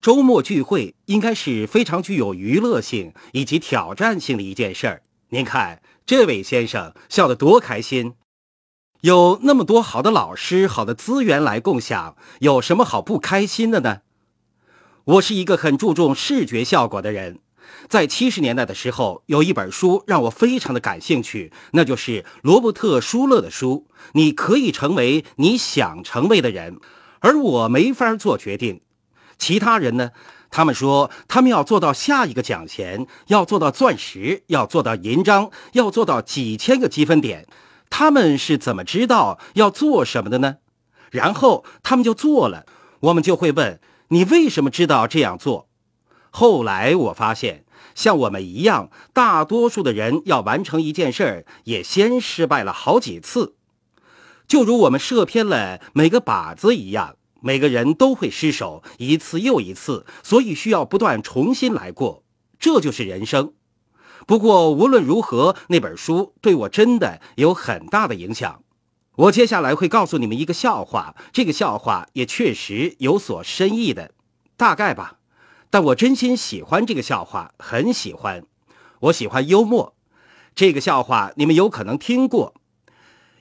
周末聚会应该是非常具有娱乐性以及挑战性的一件事儿。您看这位先生笑得多开心！有那么多好的老师、好的资源来共享，有什么好不开心的呢？我是一个很注重视觉效果的人，在七十年代的时候，有一本书让我非常的感兴趣，那就是罗伯特·舒勒的书《你可以成为你想成为的人》，而我没法做决定。其他人呢？他们说他们要做到下一个奖钱，要做到钻石，要做到银章，要做到几千个积分点。他们是怎么知道要做什么的呢？然后他们就做了。我们就会问你为什么知道这样做？后来我发现，像我们一样，大多数的人要完成一件事儿，也先失败了好几次，就如我们射偏了每个靶子一样。每个人都会失手一次又一次，所以需要不断重新来过。这就是人生。不过无论如何，那本书对我真的有很大的影响。我接下来会告诉你们一个笑话，这个笑话也确实有所深意的，大概吧。但我真心喜欢这个笑话，很喜欢。我喜欢幽默。这个笑话你们有可能听过。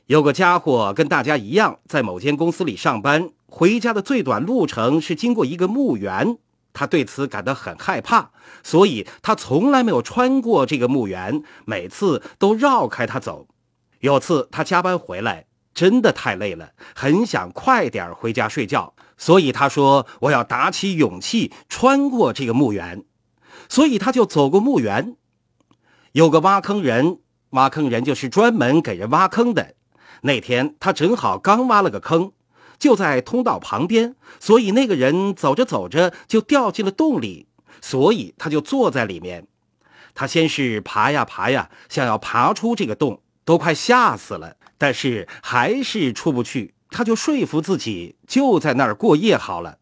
有个家伙跟大家一样，在某间公司里上班。回家的最短路程是经过一个墓园，他对此感到很害怕，所以他从来没有穿过这个墓园，每次都绕开他走。有次他加班回来，真的太累了，很想快点回家睡觉，所以他说：“我要打起勇气穿过这个墓园。”所以他就走过墓园，有个挖坑人，挖坑人就是专门给人挖坑的。那天他正好刚挖了个坑。就在通道旁边，所以那个人走着走着就掉进了洞里，所以他就坐在里面。他先是爬呀爬呀，想要爬出这个洞，都快吓死了，但是还是出不去。他就说服自己就在那儿过夜好了。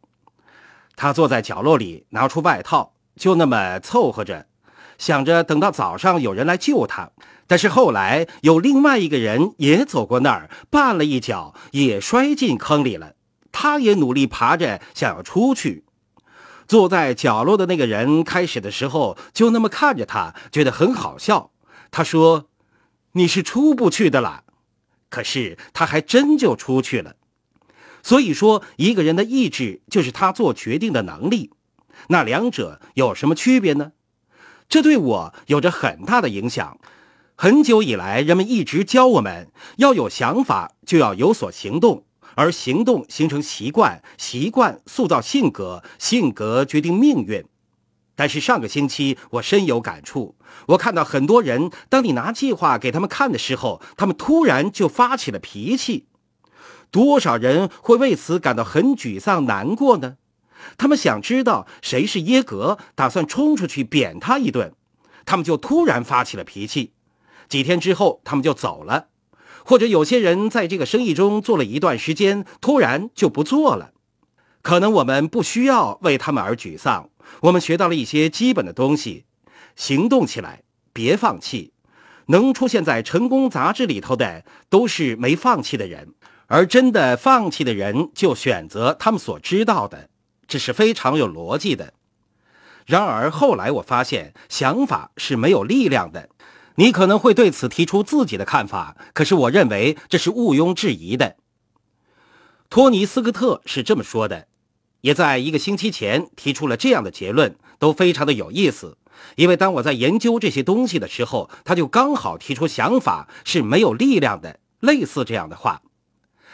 他坐在角落里，拿出外套，就那么凑合着，想着等到早上有人来救他。但是后来有另外一个人也走过那儿，绊了一脚，也摔进坑里了。他也努力爬着想要出去。坐在角落的那个人开始的时候就那么看着他，觉得很好笑。他说：“你是出不去的啦。”可是他还真就出去了。所以说，一个人的意志就是他做决定的能力。那两者有什么区别呢？这对我有着很大的影响。很久以来，人们一直教我们要有想法，就要有所行动，而行动形成习惯，习惯塑造性格，性格决定命运。但是上个星期，我深有感触。我看到很多人，当你拿计划给他们看的时候，他们突然就发起了脾气。多少人会为此感到很沮丧、难过呢？他们想知道谁是耶格，打算冲出去扁他一顿，他们就突然发起了脾气。几天之后，他们就走了，或者有些人在这个生意中做了一段时间，突然就不做了。可能我们不需要为他们而沮丧。我们学到了一些基本的东西，行动起来，别放弃。能出现在成功杂志里头的，都是没放弃的人，而真的放弃的人，就选择他们所知道的，这是非常有逻辑的。然而后来我发现，想法是没有力量的。你可能会对此提出自己的看法，可是我认为这是毋庸置疑的。托尼斯科特是这么说的，也在一个星期前提出了这样的结论，都非常的有意思。因为当我在研究这些东西的时候，他就刚好提出想法是没有力量的，类似这样的话。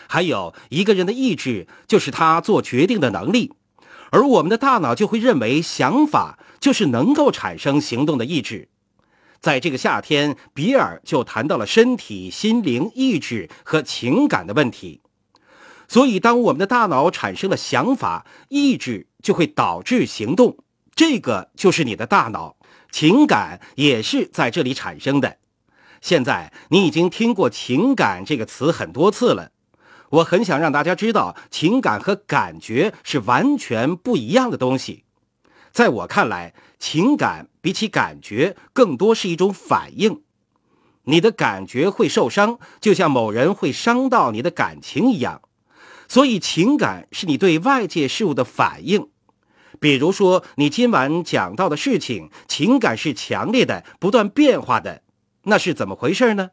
还有一个人的意志就是他做决定的能力，而我们的大脑就会认为想法就是能够产生行动的意志。在这个夏天，比尔就谈到了身体、心灵、意志和情感的问题。所以，当我们的大脑产生了想法，意志就会导致行动。这个就是你的大脑，情感也是在这里产生的。现在，你已经听过“情感”这个词很多次了。我很想让大家知道，情感和感觉是完全不一样的东西。在我看来，情感比起感觉更多是一种反应，你的感觉会受伤，就像某人会伤到你的感情一样，所以情感是你对外界事物的反应。比如说，你今晚讲到的事情，情感是强烈的，不断变化的，那是怎么回事呢？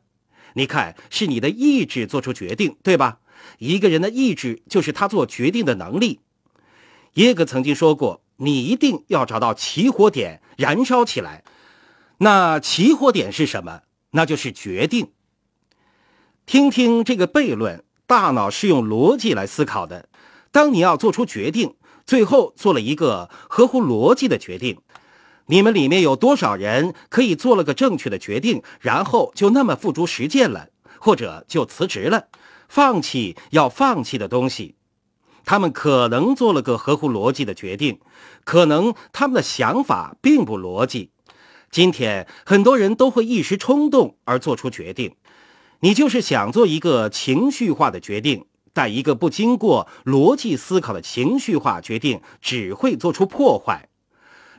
你看，是你的意志做出决定，对吧？一个人的意志就是他做决定的能力。耶格曾经说过。你一定要找到起火点，燃烧起来。那起火点是什么？那就是决定。听听这个悖论：大脑是用逻辑来思考的。当你要做出决定，最后做了一个合乎逻辑的决定。你们里面有多少人可以做了个正确的决定，然后就那么付诸实践了，或者就辞职了，放弃要放弃的东西。他们可能做了个合乎逻辑的决定，可能他们的想法并不逻辑。今天很多人都会一时冲动而做出决定，你就是想做一个情绪化的决定，但一个不经过逻辑思考的情绪化决定只会做出破坏。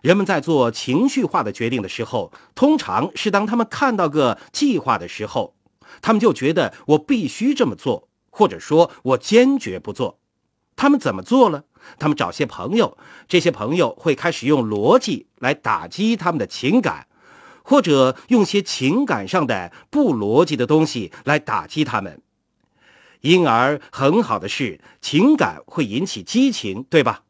人们在做情绪化的决定的时候，通常是当他们看到个计划的时候，他们就觉得我必须这么做，或者说我坚决不做。他们怎么做了？他们找些朋友，这些朋友会开始用逻辑来打击他们的情感，或者用些情感上的不逻辑的东西来打击他们。因而，很好的是，情感会引起激情，对吧？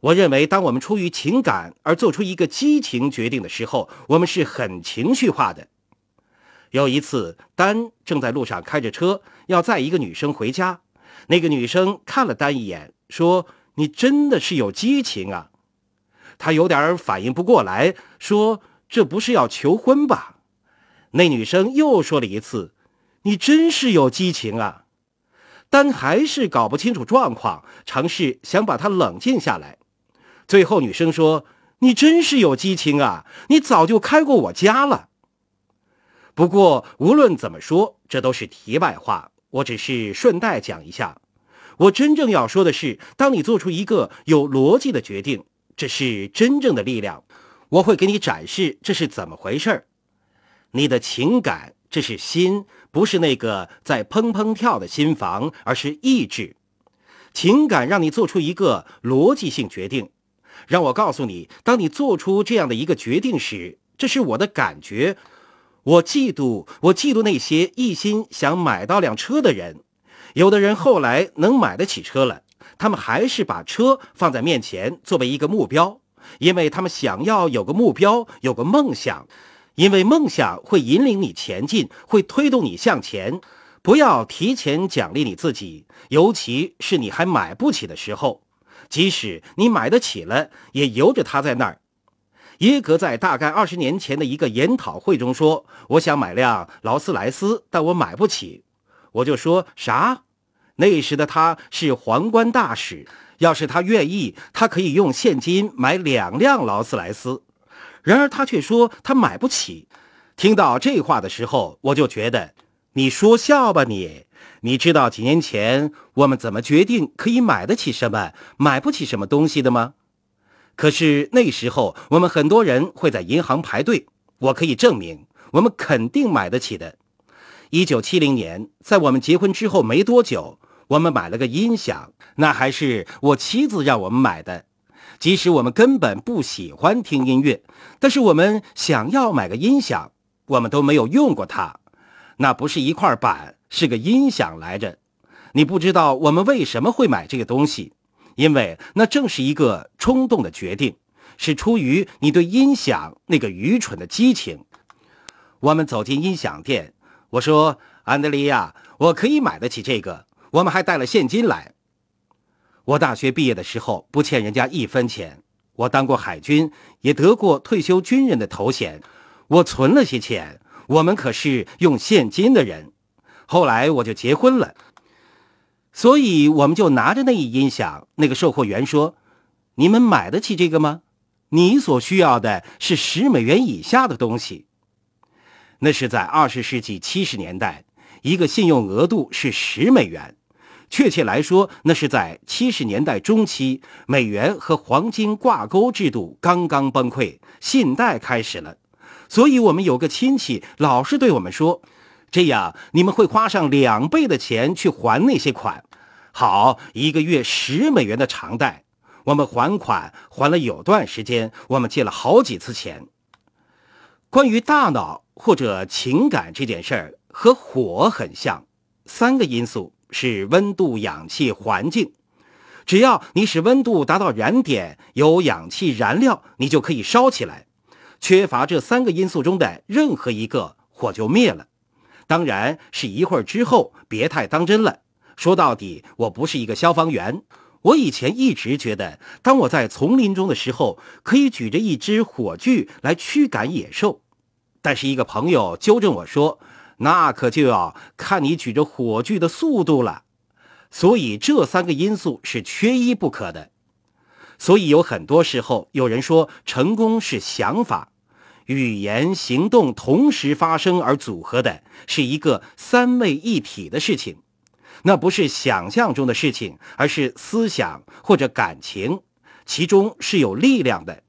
我认为，当我们出于情感而做出一个激情决定的时候，我们是很情绪化的。有一次，丹正在路上开着车，要载一个女生回家。那个女生看了丹一眼，说：“你真的是有激情啊！”他有点儿反应不过来，说：“这不是要求婚吧？”那女生又说了一次：“你真是有激情啊！”丹还是搞不清楚状况，尝试想把他冷静下来。最后，女生说：“你真是有激情啊！你早就开过我家了。”不过，无论怎么说，这都是题外话。我只是顺带讲一下，我真正要说的是，当你做出一个有逻辑的决定，这是真正的力量。我会给你展示这是怎么回事儿。你的情感，这是心，不是那个在砰砰跳的心房，而是意志。情感让你做出一个逻辑性决定。让我告诉你，当你做出这样的一个决定时，这是我的感觉。我嫉妒，我嫉妒那些一心想买到辆车的人。有的人后来能买得起车了，他们还是把车放在面前作为一个目标，因为他们想要有个目标，有个梦想，因为梦想会引领你前进，会推动你向前。不要提前奖励你自己，尤其是你还买不起的时候，即使你买得起了，也由着他在那儿。耶格在大概二十年前的一个研讨会中说：“我想买辆劳斯莱斯，但我买不起。”我就说：“啥？那时的他是皇冠大使，要是他愿意，他可以用现金买两辆劳斯莱斯。”然而他却说他买不起。听到这话的时候，我就觉得：“你说笑吧你！你知道几年前我们怎么决定可以买得起什么，买不起什么东西的吗？”可是那时候，我们很多人会在银行排队。我可以证明，我们肯定买得起的。一九七零年，在我们结婚之后没多久，我们买了个音响，那还是我妻子让我们买的。即使我们根本不喜欢听音乐，但是我们想要买个音响，我们都没有用过它。那不是一块板，是个音响来着。你不知道我们为什么会买这个东西。因为那正是一个冲动的决定，是出于你对音响那个愚蠢的激情。我们走进音响店，我说：“安德利亚，我可以买得起这个。”我们还带了现金来。我大学毕业的时候不欠人家一分钱，我当过海军，也得过退休军人的头衔，我存了些钱。我们可是用现金的人。后来我就结婚了。所以，我们就拿着那一音响。那个售货员说：“你们买得起这个吗？”你所需要的是十美元以下的东西。那是在二十世纪七十年代，一个信用额度是十美元。确切来说，那是在七十年代中期，美元和黄金挂钩制度刚刚崩溃，信贷开始了。所以我们有个亲戚老是对我们说。这样你们会花上两倍的钱去还那些款。好，一个月十美元的长贷，我们还款还了有段时间，我们借了好几次钱。关于大脑或者情感这件事儿，和火很像，三个因素是温度、氧气、环境。只要你使温度达到燃点，有氧气、燃料，你就可以烧起来。缺乏这三个因素中的任何一个，火就灭了。当然是一会儿之后，别太当真了。说到底，我不是一个消防员。我以前一直觉得，当我在丛林中的时候，可以举着一支火炬来驱赶野兽。但是一个朋友纠正我说，那可就要看你举着火炬的速度了。所以这三个因素是缺一不可的。所以有很多时候有人说，成功是想法。语言、行动同时发生而组合的是一个三位一体的事情，那不是想象中的事情，而是思想或者感情，其中是有力量的。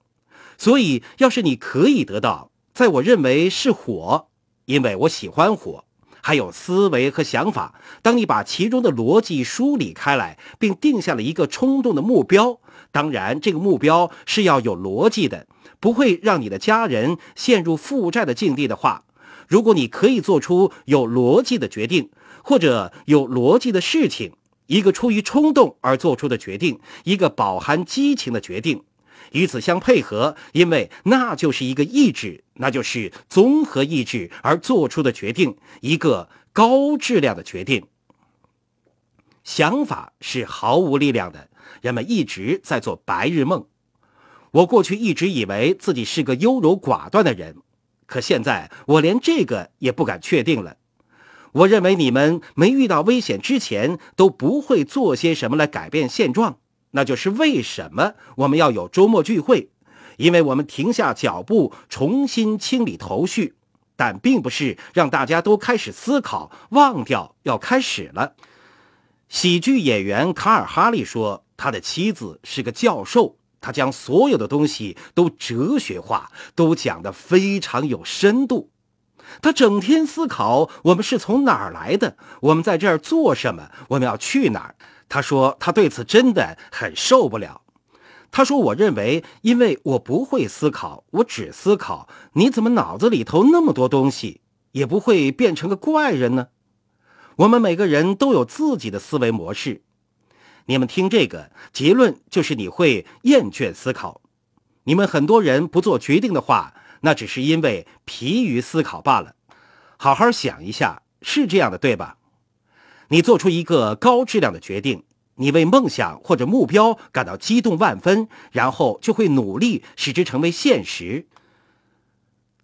所以，要是你可以得到，在我认为是火，因为我喜欢火，还有思维和想法。当你把其中的逻辑梳理开来，并定下了一个冲动的目标，当然这个目标是要有逻辑的。不会让你的家人陷入负债的境地的话，如果你可以做出有逻辑的决定，或者有逻辑的事情，一个出于冲动而做出的决定，一个饱含激情的决定，与此相配合，因为那就是一个意志，那就是综合意志而做出的决定，一个高质量的决定。想法是毫无力量的，人们一直在做白日梦。我过去一直以为自己是个优柔寡断的人，可现在我连这个也不敢确定了。我认为你们没遇到危险之前都不会做些什么来改变现状，那就是为什么我们要有周末聚会，因为我们停下脚步，重新清理头绪，但并不是让大家都开始思考，忘掉要开始了。喜剧演员卡尔·哈利说，他的妻子是个教授。他将所有的东西都哲学化，都讲得非常有深度。他整天思考：我们是从哪儿来的？我们在这儿做什么？我们要去哪儿？他说他对此真的很受不了。他说：“我认为，因为我不会思考，我只思考。你怎么脑子里头那么多东西，也不会变成个怪人呢？我们每个人都有自己的思维模式。”你们听这个结论，就是你会厌倦思考。你们很多人不做决定的话，那只是因为疲于思考罢了。好好想一下，是这样的对吧？你做出一个高质量的决定，你为梦想或者目标感到激动万分，然后就会努力使之成为现实。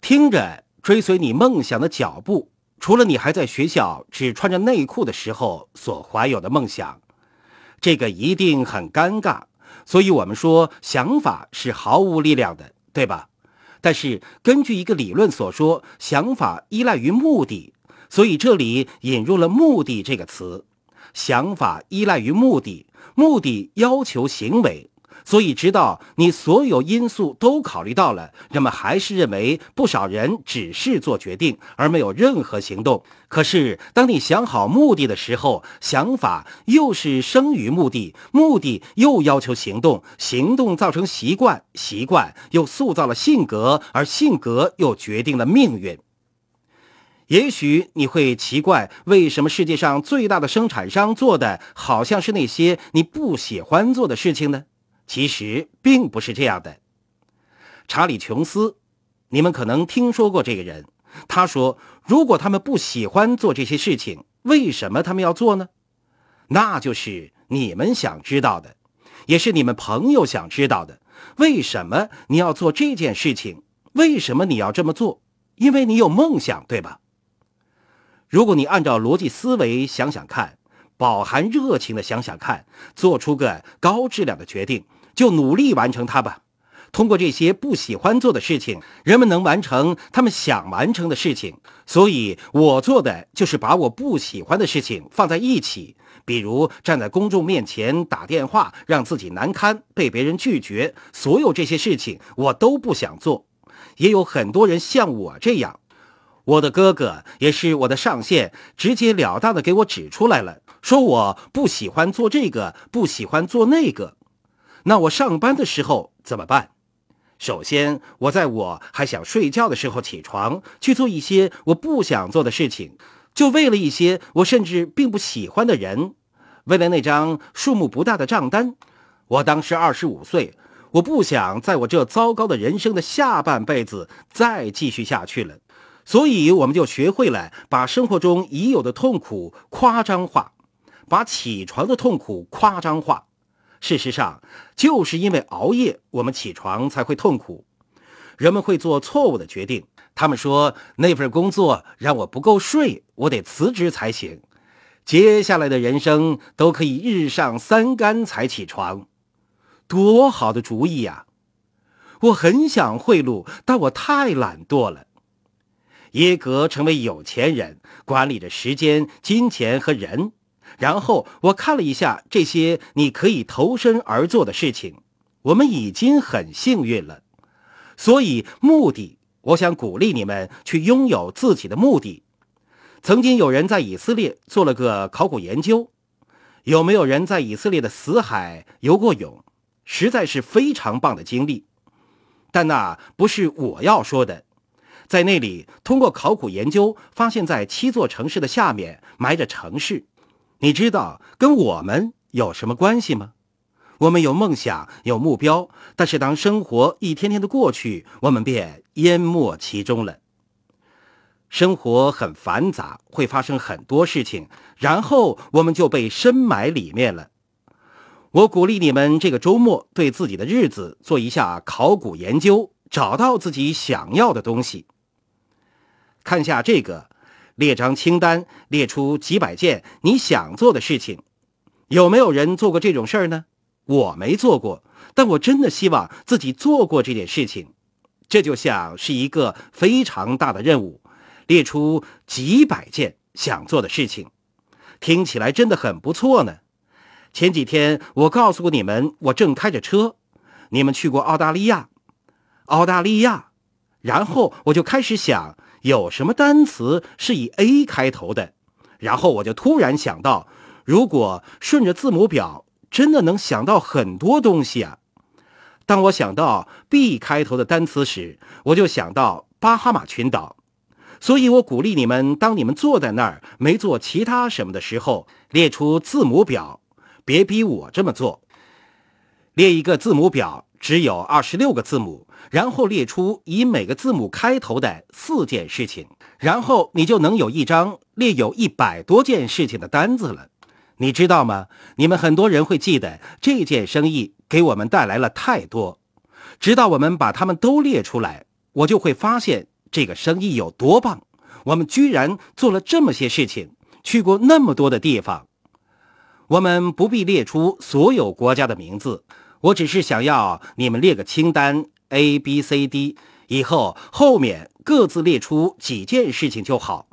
听着，追随你梦想的脚步，除了你还在学校只穿着内裤的时候所怀有的梦想。这个一定很尴尬，所以我们说想法是毫无力量的，对吧？但是根据一个理论所说，想法依赖于目的，所以这里引入了“目的”这个词。想法依赖于目的，目的要求行为。所以，直到你所有因素都考虑到了，人们还是认为不少人只是做决定而没有任何行动。可是，当你想好目的的时候，想法又是生于目的，目的又要求行动，行动造成习惯，习惯又塑造了性格，而性格又决定了命运。也许你会奇怪，为什么世界上最大的生产商做的好像是那些你不喜欢做的事情呢？其实并不是这样的，查理·琼斯，你们可能听说过这个人。他说：“如果他们不喜欢做这些事情，为什么他们要做呢？”那就是你们想知道的，也是你们朋友想知道的。为什么你要做这件事情？为什么你要这么做？因为你有梦想，对吧？如果你按照逻辑思维想想看，饱含热情的想想看，做出个高质量的决定。就努力完成它吧。通过这些不喜欢做的事情，人们能完成他们想完成的事情。所以，我做的就是把我不喜欢的事情放在一起。比如，站在公众面前打电话，让自己难堪，被别人拒绝，所有这些事情我都不想做。也有很多人像我这样。我的哥哥也是我的上线，直截了当的给我指出来了，说我不喜欢做这个，不喜欢做那个。那我上班的时候怎么办？首先，我在我还想睡觉的时候起床去做一些我不想做的事情，就为了一些我甚至并不喜欢的人，为了那张数目不大的账单。我当时二十五岁，我不想在我这糟糕的人生的下半辈子再继续下去了。所以，我们就学会了把生活中已有的痛苦夸张化，把起床的痛苦夸张化。事实上，就是因为熬夜，我们起床才会痛苦。人们会做错误的决定。他们说，那份工作让我不够睡，我得辞职才行。接下来的人生都可以日上三竿才起床，多好的主意呀！我很想贿赂，但我太懒惰了。耶格成为有钱人，管理着时间、金钱和人。然后我看了一下这些你可以投身而做的事情，我们已经很幸运了。所以，目的，我想鼓励你们去拥有自己的目的。曾经有人在以色列做了个考古研究，有没有人在以色列的死海游过泳？实在是非常棒的经历。但那不是我要说的。在那里，通过考古研究，发现在七座城市的下面埋着城市。你知道跟我们有什么关系吗？我们有梦想，有目标，但是当生活一天天的过去，我们便淹没其中了。生活很繁杂，会发生很多事情，然后我们就被深埋里面了。我鼓励你们这个周末对自己的日子做一下考古研究，找到自己想要的东西。看下这个。列张清单，列出几百件你想做的事情。有没有人做过这种事儿呢？我没做过，但我真的希望自己做过这件事情。这就像是一个非常大的任务，列出几百件想做的事情，听起来真的很不错呢。前几天我告诉过你们，我正开着车，你们去过澳大利亚，澳大利亚，然后我就开始想。有什么单词是以 A 开头的？然后我就突然想到，如果顺着字母表，真的能想到很多东西啊！当我想到 B 开头的单词时，我就想到巴哈马群岛。所以我鼓励你们，当你们坐在那儿没做其他什么的时候，列出字母表，别逼我这么做，列一个字母表。只有二十六个字母，然后列出以每个字母开头的四件事情，然后你就能有一张列有一百多件事情的单子了。你知道吗？你们很多人会记得，这件生意给我们带来了太多。直到我们把它们都列出来，我就会发现这个生意有多棒。我们居然做了这么些事情，去过那么多的地方。我们不必列出所有国家的名字。我只是想要你们列个清单，A、B、C、D，以后后面各自列出几件事情就好。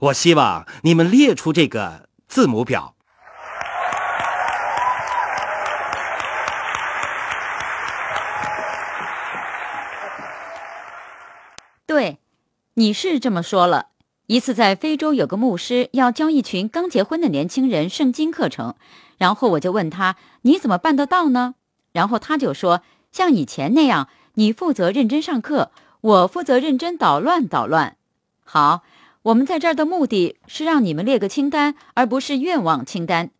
我希望你们列出这个字母表。对，你是这么说了。一次在非洲，有个牧师要教一群刚结婚的年轻人圣经课程，然后我就问他：“你怎么办得到呢？”然后他就说：“像以前那样，你负责认真上课，我负责认真捣乱捣乱。好，我们在这儿的目的是让你们列个清单，而不是愿望清单。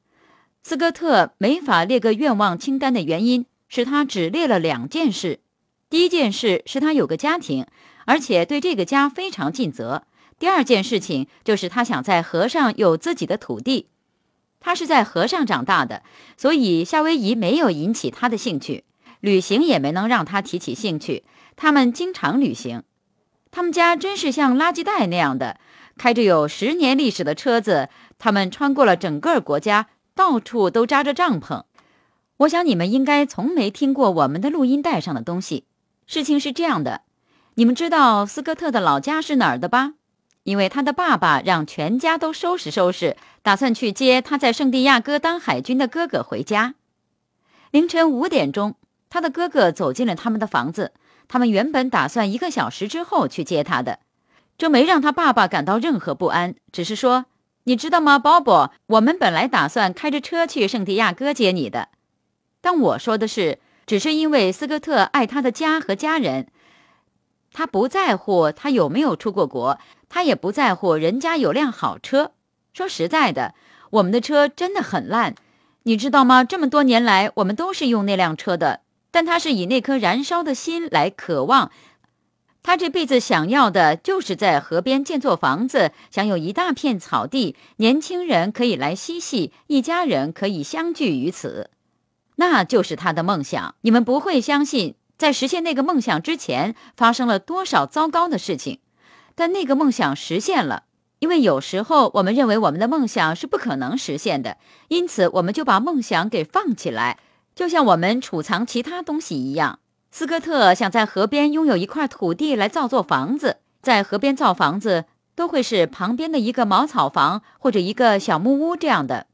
斯科特没法列个愿望清单的原因是他只列了两件事：第一件事是他有个家庭，而且对这个家非常尽责；第二件事情就是他想在河上有自己的土地。”他是在河上长大的，所以夏威夷没有引起他的兴趣，旅行也没能让他提起兴趣。他们经常旅行，他们家真是像垃圾袋那样的，开着有十年历史的车子，他们穿过了整个国家，到处都扎着帐篷。我想你们应该从没听过我们的录音带上的东西。事情是这样的，你们知道斯科特的老家是哪儿的吧？因为他的爸爸让全家都收拾收拾，打算去接他在圣地亚哥当海军的哥哥回家。凌晨五点钟，他的哥哥走进了他们的房子。他们原本打算一个小时之后去接他的，这没让他爸爸感到任何不安，只是说：“你知道吗，鲍勃？我们本来打算开着车去圣地亚哥接你的，但我说的是，只是因为斯科特爱他的家和家人。”他不在乎他有没有出过国，他也不在乎人家有辆好车。说实在的，我们的车真的很烂，你知道吗？这么多年来，我们都是用那辆车的。但他是以那颗燃烧的心来渴望，他这辈子想要的就是在河边建座房子，想有一大片草地，年轻人可以来嬉戏，一家人可以相聚于此，那就是他的梦想。你们不会相信。在实现那个梦想之前，发生了多少糟糕的事情？但那个梦想实现了，因为有时候我们认为我们的梦想是不可能实现的，因此我们就把梦想给放起来，就像我们储藏其他东西一样。斯科特想在河边拥有一块土地来造座房子，在河边造房子都会是旁边的一个茅草房或者一个小木屋这样的。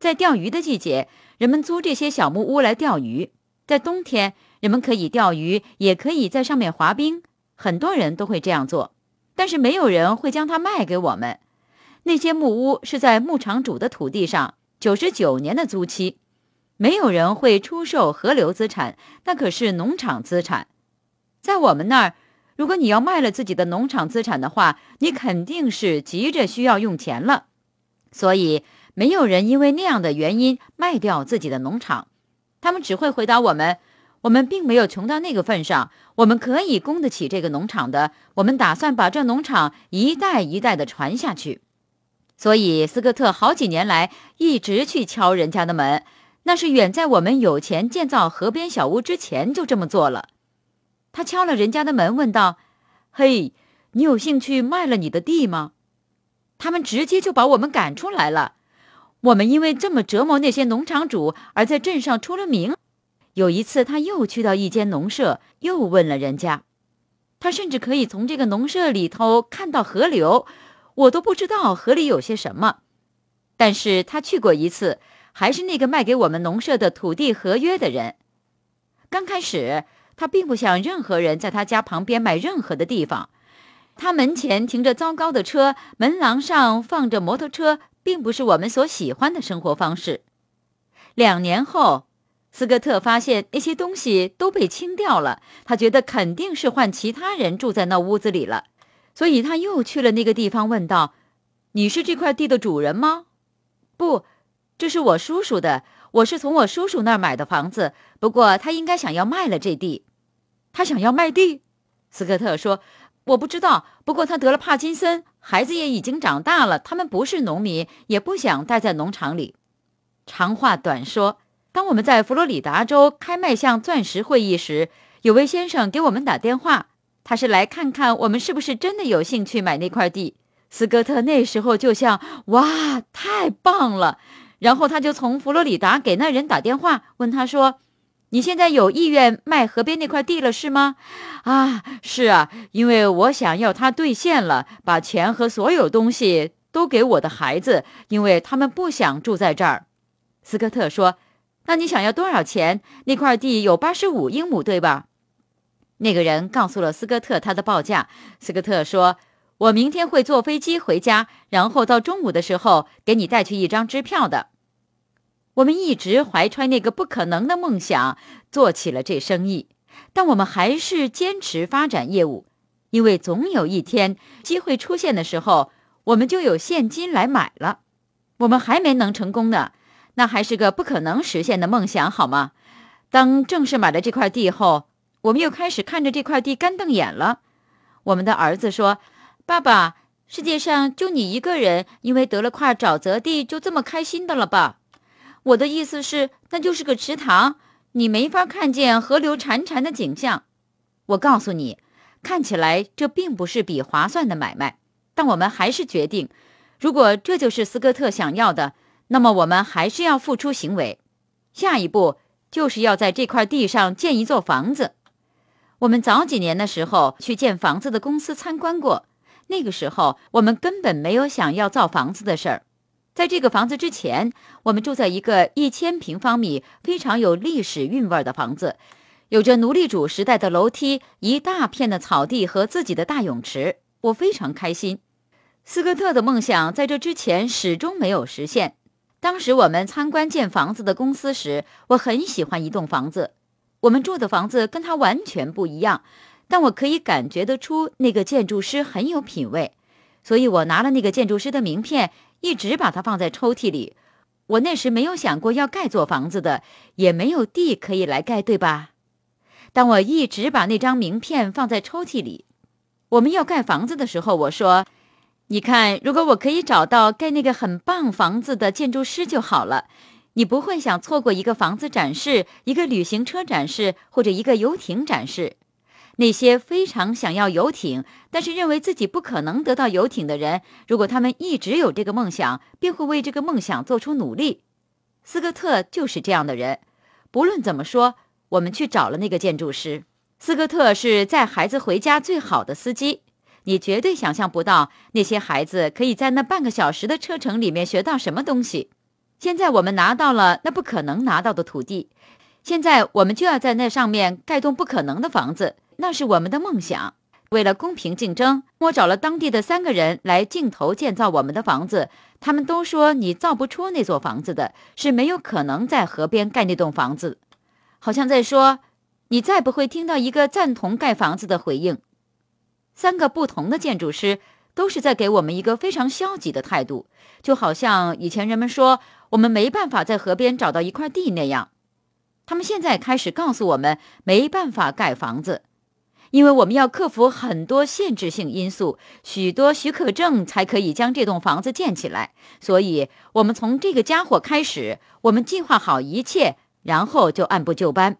在钓鱼的季节，人们租这些小木屋来钓鱼，在冬天。人们可以钓鱼，也可以在上面滑冰，很多人都会这样做，但是没有人会将它卖给我们。那些木屋是在牧场主的土地上，九十九年的租期，没有人会出售河流资产，那可是农场资产。在我们那儿，如果你要卖了自己的农场资产的话，你肯定是急着需要用钱了，所以没有人因为那样的原因卖掉自己的农场。他们只会回答我们。我们并没有穷到那个份上，我们可以供得起这个农场的。我们打算把这农场一代一代地传下去。所以斯科特好几年来一直去敲人家的门，那是远在我们有钱建造河边小屋之前就这么做了。他敲了人家的门，问道：“嘿，你有兴趣卖了你的地吗？”他们直接就把我们赶出来了。我们因为这么折磨那些农场主而在镇上出了名。有一次，他又去到一间农舍，又问了人家。他甚至可以从这个农舍里头看到河流，我都不知道河里有些什么。但是他去过一次，还是那个卖给我们农舍的土地合约的人。刚开始，他并不想任何人在他家旁边买任何的地方。他门前停着糟糕的车，门廊上放着摩托车，并不是我们所喜欢的生活方式。两年后。斯科特发现那些东西都被清掉了，他觉得肯定是换其他人住在那屋子里了，所以他又去了那个地方，问道：“你是这块地的主人吗？”“不，这是我叔叔的。我是从我叔叔那儿买的房子。不过他应该想要卖了这地。”“他想要卖地？”斯科特说，“我不知道。不过他得了帕金森，孩子也已经长大了。他们不是农民，也不想待在农场里。”长话短说。当我们在佛罗里达州开卖向钻石会议时，有位先生给我们打电话，他是来看看我们是不是真的有兴趣买那块地。斯科特那时候就像哇，太棒了！然后他就从佛罗里达给那人打电话，问他说：“你现在有意愿卖河边那块地了是吗？”“啊，是啊，因为我想要他兑现了，把钱和所有东西都给我的孩子，因为他们不想住在这儿。”斯科特说。那你想要多少钱？那块地有八十五英亩，对吧？那个人告诉了斯科特他的报价。斯科特说：“我明天会坐飞机回家，然后到中午的时候给你带去一张支票的。”我们一直怀揣那个不可能的梦想，做起了这生意。但我们还是坚持发展业务，因为总有一天机会出现的时候，我们就有现金来买了。我们还没能成功呢。那还是个不可能实现的梦想，好吗？当正式买了这块地后，我们又开始看着这块地干瞪眼了。我们的儿子说：“爸爸，世界上就你一个人，因为得了块沼泽地就这么开心的了吧？”我的意思是，那就是个池塘，你没法看见河流潺潺的景象。我告诉你，看起来这并不是笔划算的买卖，但我们还是决定，如果这就是斯科特想要的。那么我们还是要付出行为，下一步就是要在这块地上建一座房子。我们早几年的时候去建房子的公司参观过，那个时候我们根本没有想要造房子的事儿。在这个房子之前，我们住在一个一千平方米、非常有历史韵味儿的房子，有着奴隶主时代的楼梯、一大片的草地和自己的大泳池。我非常开心。斯科特的梦想在这之前始终没有实现。当时我们参观建房子的公司时，我很喜欢一栋房子，我们住的房子跟它完全不一样，但我可以感觉得出那个建筑师很有品位，所以我拿了那个建筑师的名片，一直把它放在抽屉里。我那时没有想过要盖座房子的，也没有地可以来盖，对吧？但我一直把那张名片放在抽屉里。我们要盖房子的时候，我说。你看，如果我可以找到盖那个很棒房子的建筑师就好了。你不会想错过一个房子展示、一个旅行车展示或者一个游艇展示。那些非常想要游艇，但是认为自己不可能得到游艇的人，如果他们一直有这个梦想，便会为这个梦想做出努力。斯科特就是这样的人。不论怎么说，我们去找了那个建筑师。斯科特是载孩子回家最好的司机。你绝对想象不到那些孩子可以在那半个小时的车程里面学到什么东西。现在我们拿到了那不可能拿到的土地，现在我们就要在那上面盖栋不可能的房子，那是我们的梦想。为了公平竞争，我找了当地的三个人来镜头建造我们的房子。他们都说你造不出那座房子的，是没有可能在河边盖那栋房子，好像在说，你再不会听到一个赞同盖房子的回应。三个不同的建筑师都是在给我们一个非常消极的态度，就好像以前人们说我们没办法在河边找到一块地那样。他们现在开始告诉我们没办法盖房子，因为我们要克服很多限制性因素，许多许可证才可以将这栋房子建起来。所以，我们从这个家伙开始，我们计划好一切，然后就按部就班。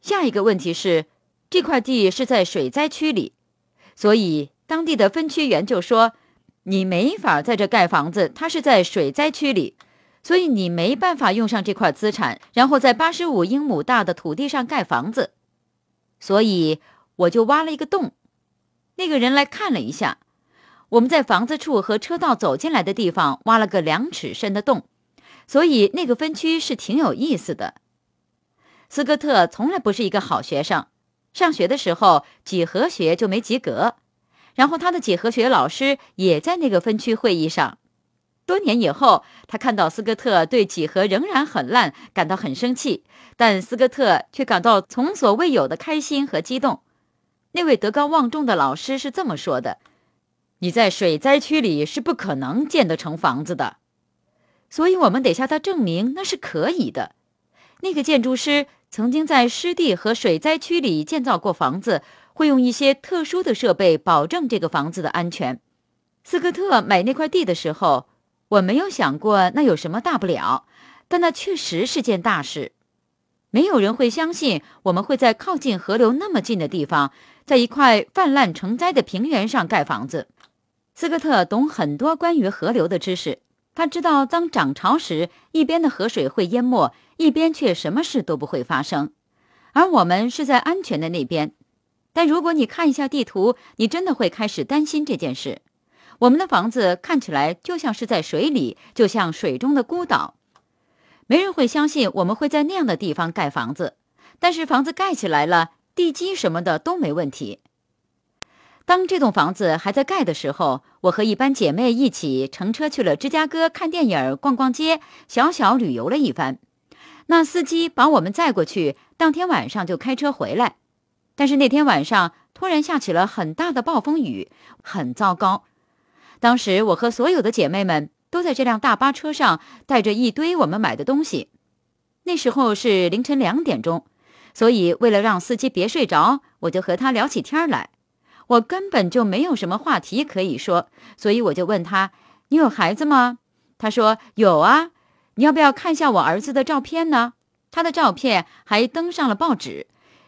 下一个问题是，这块地是在水灾区里。所以当地的分区员就说：“你没法在这盖房子，它是在水灾区里，所以你没办法用上这块资产，然后在八十五英亩大的土地上盖房子。”所以我就挖了一个洞。那个人来看了一下，我们在房子处和车道走进来的地方挖了个两尺深的洞。所以那个分区是挺有意思的。斯科特从来不是一个好学生。上学的时候，几何学就没及格，然后他的几何学老师也在那个分区会议上。多年以后，他看到斯科特对几何仍然很烂，感到很生气，但斯科特却感到从所未有的开心和激动。那位德高望重的老师是这么说的：“你在水灾区里是不可能建得成房子的，所以我们得向他证明那是可以的。”那个建筑师。曾经在湿地和水灾区里建造过房子，会用一些特殊的设备保证这个房子的安全。斯科特买那块地的时候，我没有想过那有什么大不了，但那确实是件大事。没有人会相信我们会在靠近河流那么近的地方，在一块泛滥成灾的平原上盖房子。斯科特懂很多关于河流的知识。他知道，当涨潮时，一边的河水会淹没，一边却什么事都不会发生，而我们是在安全的那边。但如果你看一下地图，你真的会开始担心这件事。我们的房子看起来就像是在水里，就像水中的孤岛。没人会相信我们会在那样的地方盖房子，但是房子盖起来了，地基什么的都没问题。当这栋房子还在盖的时候，我和一班姐妹一起乘车去了芝加哥看电影、逛逛街、小小旅游了一番。那司机把我们载过去，当天晚上就开车回来。但是那天晚上突然下起了很大的暴风雨，很糟糕。当时我和所有的姐妹们都在这辆大巴车上，带着一堆我们买的东西。那时候是凌晨两点钟，所以为了让司机别睡着，我就和他聊起天来。我根本就没有什么话题可以说，所以我就问他：“你有孩子吗？”他说：“有啊，你要不要看一下我儿子的照片呢？”他的照片还登上了报纸。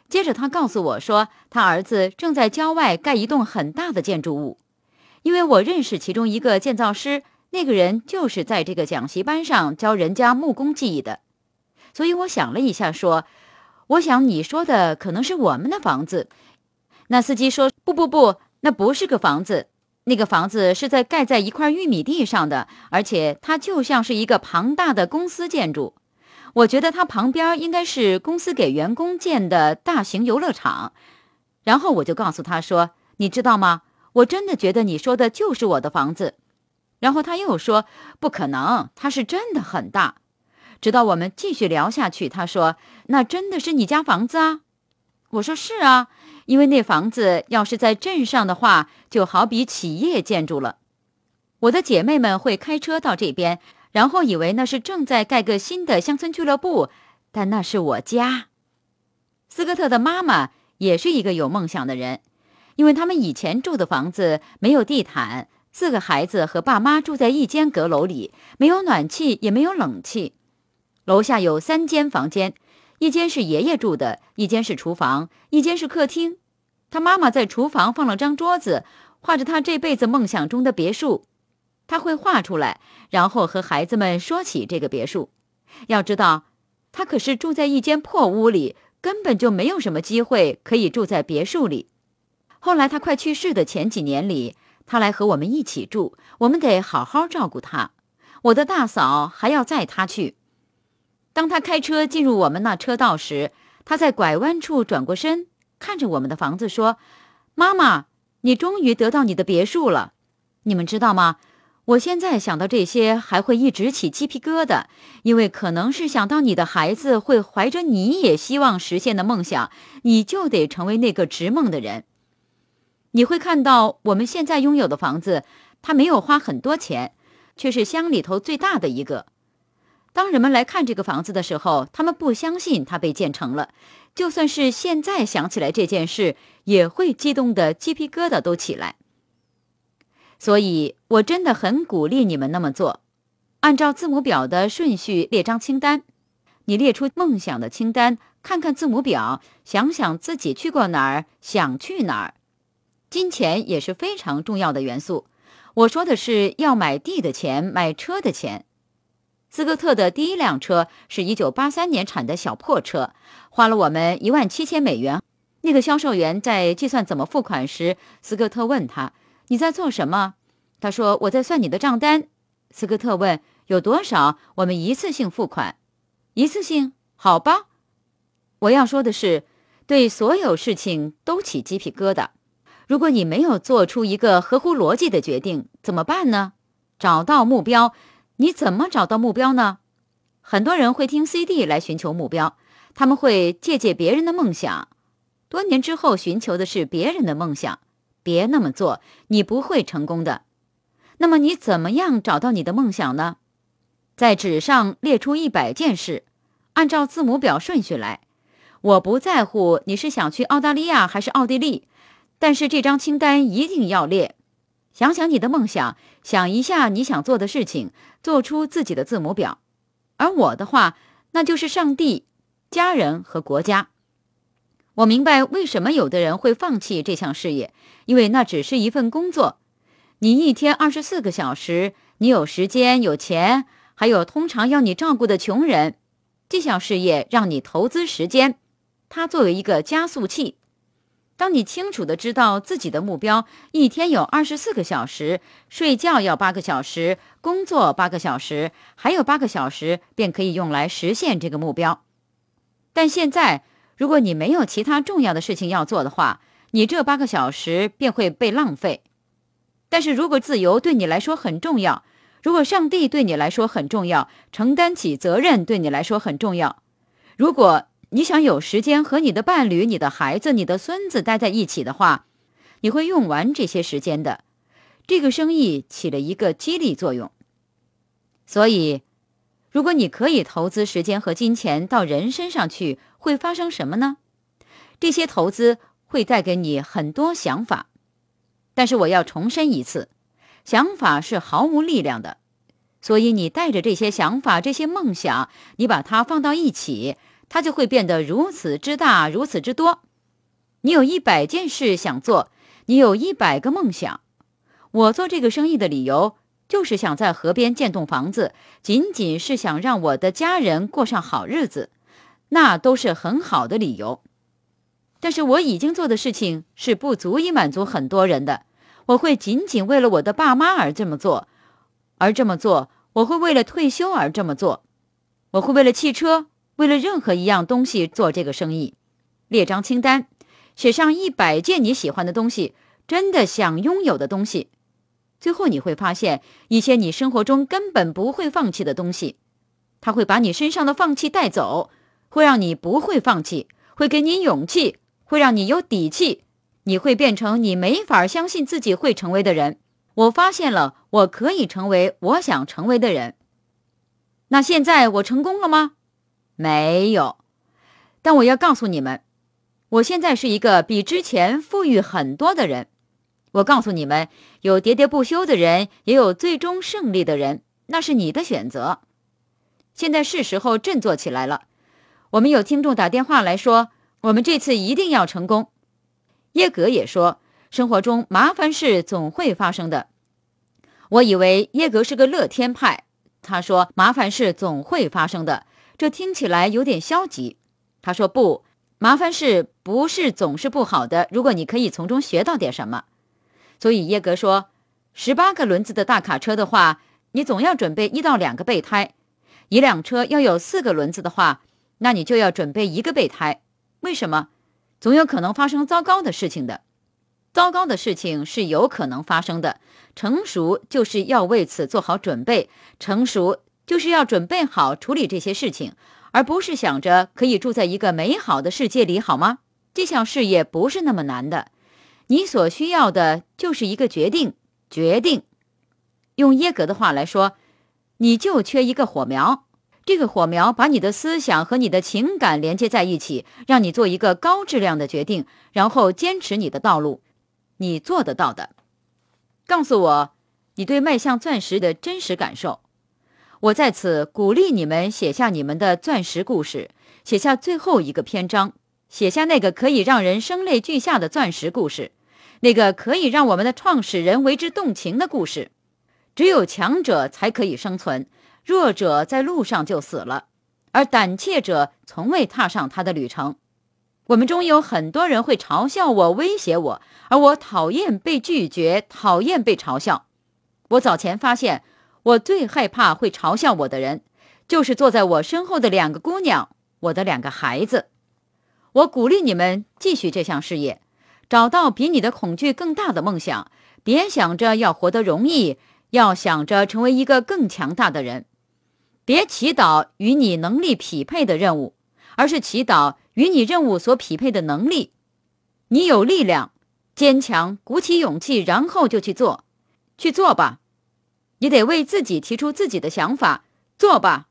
接着他告诉我说：“他儿子正在郊外盖一栋很大的建筑物。”因为我认识其中一个建造师，那个人就是在这个讲习班上教人家木工技艺的，所以我想了一下说：“我想你说的可能是我们的房子。”那司机说。不不不，那不是个房子，那个房子是在盖在一块玉米地上的，而且它就像是一个庞大的公司建筑。我觉得它旁边应该是公司给员工建的大型游乐场。然后我就告诉他说：“你知道吗？我真的觉得你说的就是我的房子。”然后他又说：“不可能，它是真的很大。”直到我们继续聊下去，他说：“那真的是你家房子啊？”我说：“是啊。”因为那房子要是在镇上的话，就好比企业建筑了。我的姐妹们会开车到这边，然后以为那是正在盖个新的乡村俱乐部，但那是我家。斯科特的妈妈也是一个有梦想的人，因为他们以前住的房子没有地毯，四个孩子和爸妈住在一间阁楼里，没有暖气也没有冷气，楼下有三间房间。一间是爷爷住的，一间是厨房，一间是客厅。他妈妈在厨房放了张桌子，画着他这辈子梦想中的别墅。他会画出来，然后和孩子们说起这个别墅。要知道，他可是住在一间破屋里，根本就没有什么机会可以住在别墅里。后来他快去世的前几年里，他来和我们一起住，我们得好好照顾他。我的大嫂还要载他去。当他开车进入我们那车道时，他在拐弯处转过身，看着我们的房子说：“妈妈，你终于得到你的别墅了，你们知道吗？我现在想到这些，还会一直起鸡皮疙瘩，因为可能是想到你的孩子会怀着你也希望实现的梦想，你就得成为那个执梦的人。你会看到我们现在拥有的房子，它没有花很多钱，却是乡里头最大的一个。”当人们来看这个房子的时候，他们不相信它被建成了。就算是现在想起来这件事，也会激动的鸡皮疙瘩都起来。所以，我真的很鼓励你们那么做，按照字母表的顺序列张清单。你列出梦想的清单，看看字母表，想想自己去过哪儿，想去哪儿。金钱也是非常重要的元素。我说的是要买地的钱，买车的钱。斯科特的第一辆车是一九八三年产的小破车，花了我们一万七千美元。那个销售员在计算怎么付款时，斯科特问他：“你在做什么？”他说：“我在算你的账单。”斯科特问：“有多少？我们一次性付款？一次性？好吧，我要说的是，对所有事情都起鸡皮疙瘩。如果你没有做出一个合乎逻辑的决定，怎么办呢？找到目标。”你怎么找到目标呢？很多人会听 CD 来寻求目标，他们会借鉴别人的梦想，多年之后寻求的是别人的梦想，别那么做，你不会成功的。那么你怎么样找到你的梦想呢？在纸上列出一百件事，按照字母表顺序来。我不在乎你是想去澳大利亚还是奥地利，但是这张清单一定要列。想想你的梦想，想一下你想做的事情。做出自己的字母表，而我的话，那就是上帝、家人和国家。我明白为什么有的人会放弃这项事业，因为那只是一份工作。你一天二十四个小时，你有时间、有钱，还有通常要你照顾的穷人。这项事业让你投资时间，它作为一个加速器。当你清楚的知道自己的目标，一天有二十四个小时，睡觉要八个小时，工作八个小时，还有八个小时便可以用来实现这个目标。但现在，如果你没有其他重要的事情要做的话，你这八个小时便会被浪费。但是如果自由对你来说很重要，如果上帝对你来说很重要，承担起责任对你来说很重要，如果。你想有时间和你的伴侣、你的孩子、你的孙子待在一起的话，你会用完这些时间的。这个生意起了一个激励作用。所以，如果你可以投资时间和金钱到人身上去，会发生什么呢？这些投资会带给你很多想法。但是我要重申一次，想法是毫无力量的。所以你带着这些想法、这些梦想，你把它放到一起。它就会变得如此之大，如此之多。你有一百件事想做，你有一百个梦想。我做这个生意的理由，就是想在河边建栋房子，仅仅是想让我的家人过上好日子，那都是很好的理由。但是我已经做的事情是不足以满足很多人的。我会仅仅为了我的爸妈而这么做，而这么做，我会为了退休而这么做，我会为了汽车。为了任何一样东西做这个生意，列张清单，写上一百件你喜欢的东西，真的想拥有的东西。最后你会发现一些你生活中根本不会放弃的东西，它会把你身上的放弃带走，会让你不会放弃，会给你勇气，会让你有底气。你会变成你没法相信自己会成为的人。我发现了，我可以成为我想成为的人。那现在我成功了吗？没有，但我要告诉你们，我现在是一个比之前富裕很多的人。我告诉你们，有喋喋不休的人，也有最终胜利的人，那是你的选择。现在是时候振作起来了。我们有听众打电话来说，我们这次一定要成功。耶格也说，生活中麻烦事总会发生的。我以为耶格是个乐天派，他说麻烦事总会发生的。这听起来有点消极，他说：“不，麻烦是不是总是不好的？如果你可以从中学到点什么。”所以耶格说：“十八个轮子的大卡车的话，你总要准备一到两个备胎；一辆车要有四个轮子的话，那你就要准备一个备胎。为什么？总有可能发生糟糕的事情的。糟糕的事情是有可能发生的。成熟就是要为此做好准备。成熟。”就是要准备好处理这些事情，而不是想着可以住在一个美好的世界里，好吗？这项事业不是那么难的，你所需要的就是一个决定，决定。用耶格的话来说，你就缺一个火苗，这个火苗把你的思想和你的情感连接在一起，让你做一个高质量的决定，然后坚持你的道路，你做得到的。告诉我，你对迈向钻石的真实感受。我在此鼓励你们写下你们的钻石故事，写下最后一个篇章，写下那个可以让人生泪俱下的钻石故事，那个可以让我们的创始人为之动情的故事。只有强者才可以生存，弱者在路上就死了，而胆怯者从未踏上他的旅程。我们中有很多人会嘲笑我，威胁我，而我讨厌被拒绝，讨厌被嘲笑。我早前发现。我最害怕会嘲笑我的人，就是坐在我身后的两个姑娘，我的两个孩子。我鼓励你们继续这项事业，找到比你的恐惧更大的梦想。别想着要活得容易，要想着成为一个更强大的人。别祈祷与你能力匹配的任务，而是祈祷与你任务所匹配的能力。你有力量，坚强，鼓起勇气，然后就去做，去做吧。你得为自己提出自己的想法，做吧。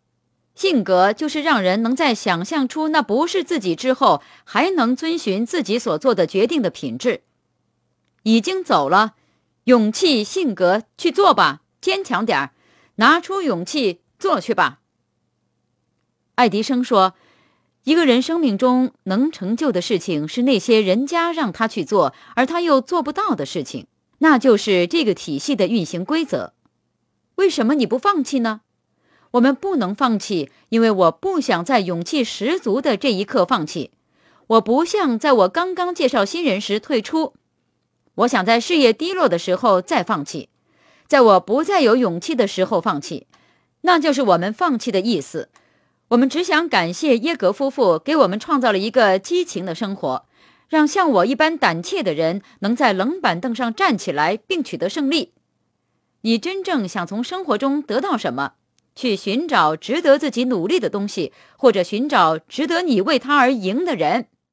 性格就是让人能在想象出那不是自己之后，还能遵循自己所做的决定的品质。已经走了，勇气，性格，去做吧，坚强点儿，拿出勇气做去吧。爱迪生说：“一个人生命中能成就的事情，是那些人家让他去做而他又做不到的事情，那就是这个体系的运行规则。”为什么你不放弃呢？我们不能放弃，因为我不想在勇气十足的这一刻放弃。我不像在我刚刚介绍新人时退出。我想在事业低落的时候再放弃，在我不再有勇气的时候放弃，那就是我们放弃的意思。我们只想感谢耶格夫妇给我们创造了一个激情的生活，让像我一般胆怯的人能在冷板凳上站起来并取得胜利。你真正想从生活中得到什么？去寻找值得自己努力的东西，或者寻找值得你为他而赢的人。